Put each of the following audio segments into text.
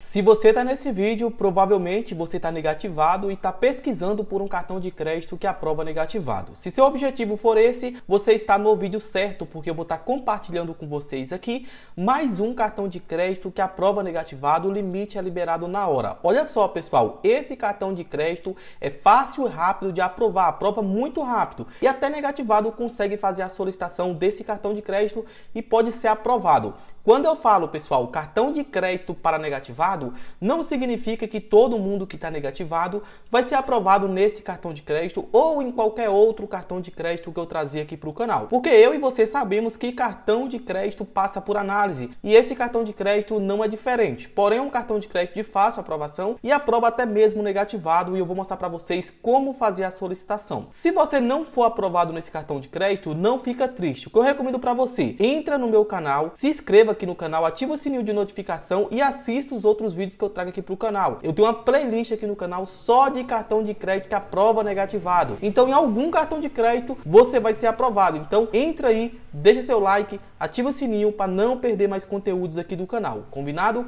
Se você está nesse vídeo, provavelmente você está negativado e está pesquisando por um cartão de crédito que aprova negativado. Se seu objetivo for esse, você está no vídeo certo, porque eu vou estar tá compartilhando com vocês aqui mais um cartão de crédito que aprova negativado, o limite é liberado na hora. Olha só, pessoal, esse cartão de crédito é fácil e rápido de aprovar, aprova muito rápido. E até negativado consegue fazer a solicitação desse cartão de crédito e pode ser aprovado. Quando eu falo, pessoal, cartão de crédito para negativado, não significa que todo mundo que está negativado vai ser aprovado nesse cartão de crédito ou em qualquer outro cartão de crédito que eu trazer aqui para o canal. Porque eu e você sabemos que cartão de crédito passa por análise e esse cartão de crédito não é diferente. Porém, é um cartão de crédito de fácil aprovação e aprova até mesmo negativado e eu vou mostrar para vocês como fazer a solicitação. Se você não for aprovado nesse cartão de crédito, não fica triste. O que eu recomendo para você, entra no meu canal, se inscreva inscreva aqui no canal, ativa o sininho de notificação e assista os outros vídeos que eu trago aqui para o canal. Eu tenho uma playlist aqui no canal só de cartão de crédito à prova negativado. Então, em algum cartão de crédito, você vai ser aprovado. Então, entra aí, deixa seu like, ativa o sininho para não perder mais conteúdos aqui do canal. Combinado?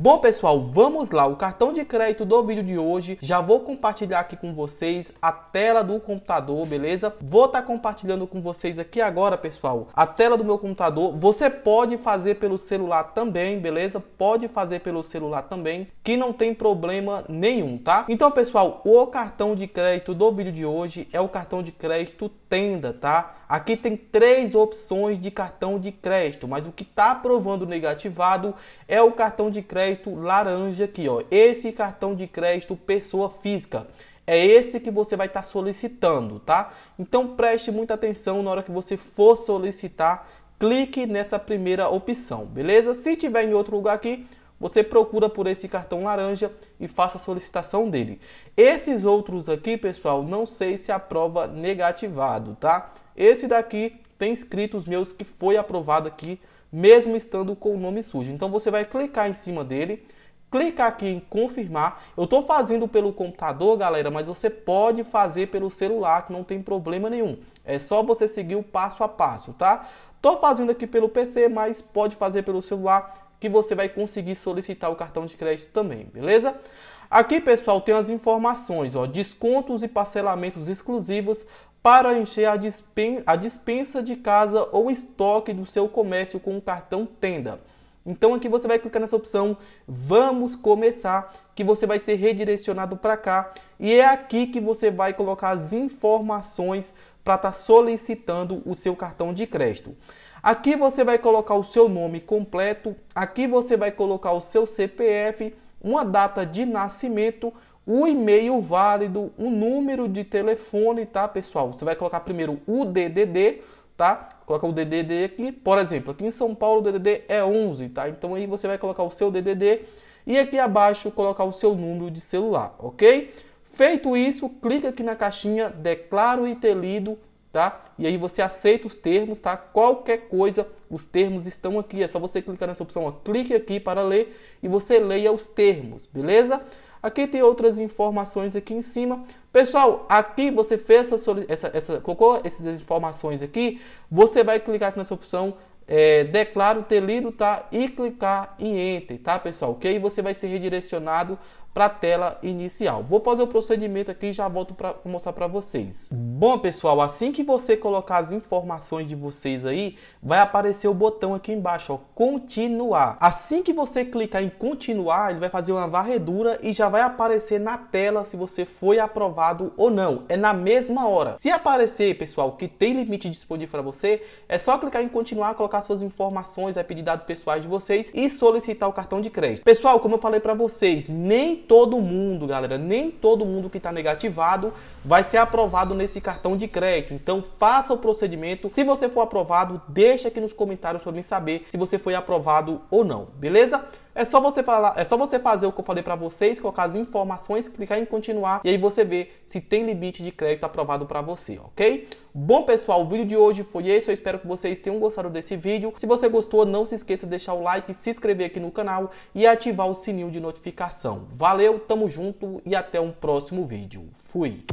Bom pessoal, vamos lá, o cartão de crédito do vídeo de hoje, já vou compartilhar aqui com vocês a tela do computador, beleza? Vou estar tá compartilhando com vocês aqui agora pessoal, a tela do meu computador, você pode fazer pelo celular também, beleza? Pode fazer pelo celular também, que não tem problema nenhum, tá? Então pessoal, o cartão de crédito do vídeo de hoje é o cartão de crédito Tenda, tá? Aqui tem três opções de cartão de crédito, mas o que está aprovando negativado é o cartão de crédito laranja aqui, ó. Esse cartão de crédito pessoa física. É esse que você vai estar tá solicitando, tá? Então preste muita atenção na hora que você for solicitar, clique nessa primeira opção, beleza? Se tiver em outro lugar aqui, você procura por esse cartão laranja e faça a solicitação dele. Esses outros aqui, pessoal, não sei se aprova negativado, tá? Esse daqui tem escrito os meus que foi aprovado aqui mesmo estando com o nome sujo. Então você vai clicar em cima dele, clica aqui em confirmar. Eu estou fazendo pelo computador, galera, mas você pode fazer pelo celular, que não tem problema nenhum. É só você seguir o passo a passo, tá? Estou fazendo aqui pelo PC, mas pode fazer pelo celular, que você vai conseguir solicitar o cartão de crédito também, beleza? Aqui, pessoal, tem as informações, ó, descontos e parcelamentos exclusivos para encher a, dispen a dispensa de casa ou estoque do seu comércio com o cartão Tenda. Então aqui você vai clicar nessa opção Vamos começar, que você vai ser redirecionado para cá e é aqui que você vai colocar as informações para estar tá solicitando o seu cartão de crédito. Aqui você vai colocar o seu nome completo, aqui você vai colocar o seu CPF, uma data de nascimento o e-mail válido, o número de telefone, tá, pessoal? Você vai colocar primeiro o DDD, tá? Coloca o DDD aqui, por exemplo, aqui em São Paulo o DDD é 11, tá? Então aí você vai colocar o seu DDD e aqui abaixo colocar o seu número de celular, ok? Feito isso, clica aqui na caixinha declaro e lido, tá? E aí você aceita os termos, tá? Qualquer coisa, os termos estão aqui, é só você clicar nessa opção, ó, clique aqui para ler e você leia os termos, beleza? Aqui tem outras informações aqui em cima. Pessoal, aqui você fez essa, essa, essa colocou essas informações aqui, você vai clicar aqui nessa opção é, declaro ter lido, tá? E clicar em Enter, tá, pessoal? Que aí você vai ser redirecionado para a tela inicial. Vou fazer o procedimento aqui e já volto para mostrar para vocês. Bom, pessoal, assim que você colocar as informações de vocês aí, vai aparecer o botão aqui embaixo, ó, continuar. Assim que você clicar em continuar, ele vai fazer uma varredura e já vai aparecer na tela se você foi aprovado ou não. É na mesma hora. Se aparecer, pessoal, que tem limite disponível para você, é só clicar em continuar, colocar suas informações, vai é pedir dados pessoais de vocês e solicitar o cartão de crédito. Pessoal, como eu falei para vocês, nem todo mundo, galera, nem todo mundo que está negativado vai ser aprovado nesse cartão de crédito. Então faça o procedimento. Se você for aprovado, deixa aqui nos comentários para mim saber se você foi aprovado ou não, beleza? É só você falar, é só você fazer o que eu falei para vocês, colocar as informações, clicar em continuar e aí você vê se tem limite de crédito aprovado para você, ok? Bom pessoal, o vídeo de hoje foi esse. Eu espero que vocês tenham gostado desse vídeo. Se você gostou, não se esqueça de deixar o like, se inscrever aqui no canal e ativar o sininho de notificação. Valeu! Valeu, tamo junto e até um próximo vídeo. Fui!